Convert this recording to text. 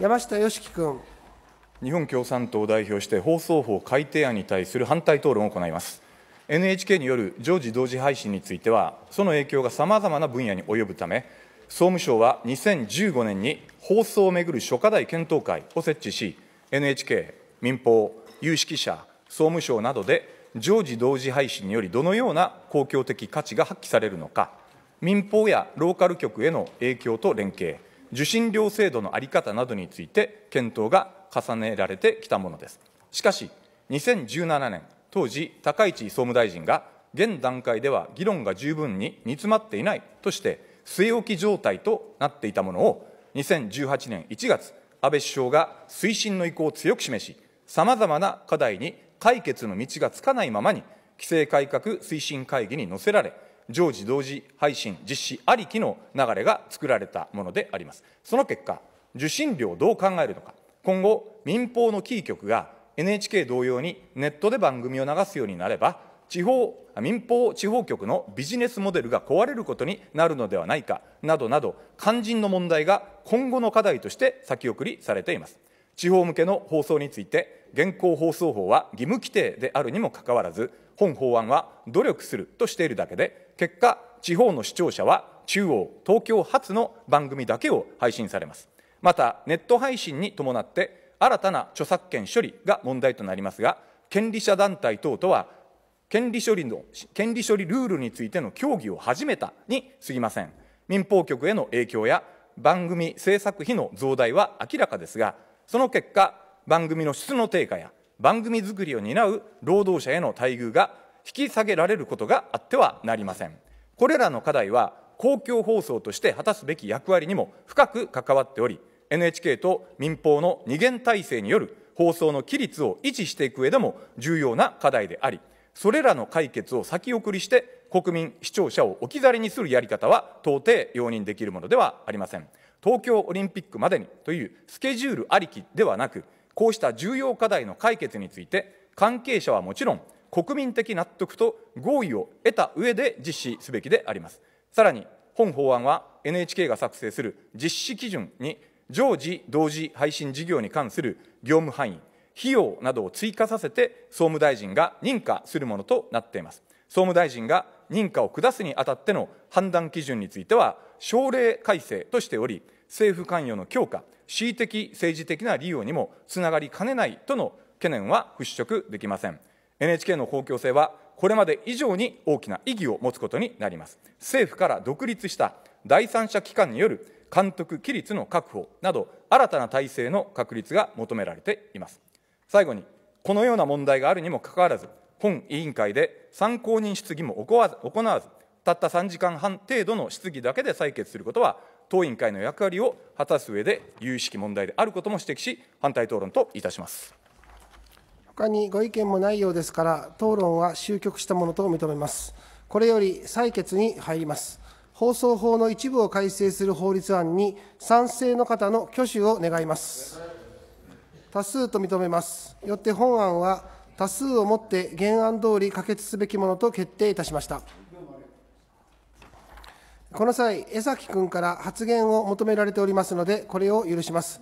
山下良樹君。日本共産党を代表して放送法改定案に対する反対討論を行います。NHK による常時同時配信については、その影響がさまざまな分野に及ぶため、総務省は2015年に放送をめぐる諸課題検討会を設置し、NHK、民放、有識者、総務省などで常時同時配信によりどのような公共的価値が発揮されるのか、民放やローカル局への影響と連携、受信料制度の在り方などについて検討が重ねられてきたものですしかし2017年当時高市総務大臣が現段階では議論が十分に煮詰まっていないとして据え置き状態となっていたものを2018年1月安倍首相が推進の意向を強く示しさまざまな課題に解決の道がつかないままに規制改革推進会議に載せられ常時同時配信実施ありきの流れが作られたものでありますその結果受信料をどう考えるのか今後民放のキー局が NHK 同様にネットで番組を流すようになれば地方民放地方局のビジネスモデルが壊れることになるのではないかなどなど肝心の問題が今後の課題として先送りされています地方向けの放送について現行放送法は義務規定であるにもかかわらず本法案は努力するとしているだけで結果地方の視聴者は中央東京発の番組だけを配信されますまたネット配信に伴って新たな著作権処理が問題となりますが権利者団体等とは権利処理の権利処理ルールについての協議を始めたにすぎません民放局への影響や番組制作費の増大は明らかですがその結果番組の質の低下や番組作りを担う労働者への待遇が引き下げられることがあってはなりませんこれらの課題は公共放送として果たすべき役割にも深く関わっており NHK と民放の二元体制による放送の規律を維持していく上でも重要な課題でありそれらの解決を先送りして国民視聴者を置き去りにするやり方は到底容認できるものではありません東京オリンピックまでにというスケジュールありきではなくこうした重要課題の解決について関係者はもちろん国民的納得と合意を得た上で実施すべきでありますさらに本法案は NHK が作成する実施基準に常時同時配信事業に関する業務範囲費用などを追加させて総務大臣が認可するものとなっています総務大臣が認可を下すにあたっての判断基準については省令改正としており政府関与の強化恣意的政治的な利用にもつながりかねないとの懸念は払拭できません NHK の公共性はこれまで以上に大きな意義を持つことになります政府から独立した第三者機関による監督規律の確保など新たな体制の確立が求められています最後にこのような問題があるにもかかわらず本委員会で参考人質疑も行わずたった3時間半程度の質疑だけで採決することは党委員会の役割を果たす上で有識問題であることも指摘し反対討論といたします。他にご意見もないようですから、討論は終局したものと認めます。これより採決に入ります。放送法の一部を改正する法律案に賛成の方の挙手を願います。多数と認めます。よって本案は多数をもって原案通り可決すべきものと決定いたしました。この際、江崎君から発言を求められておりますので、これを許します。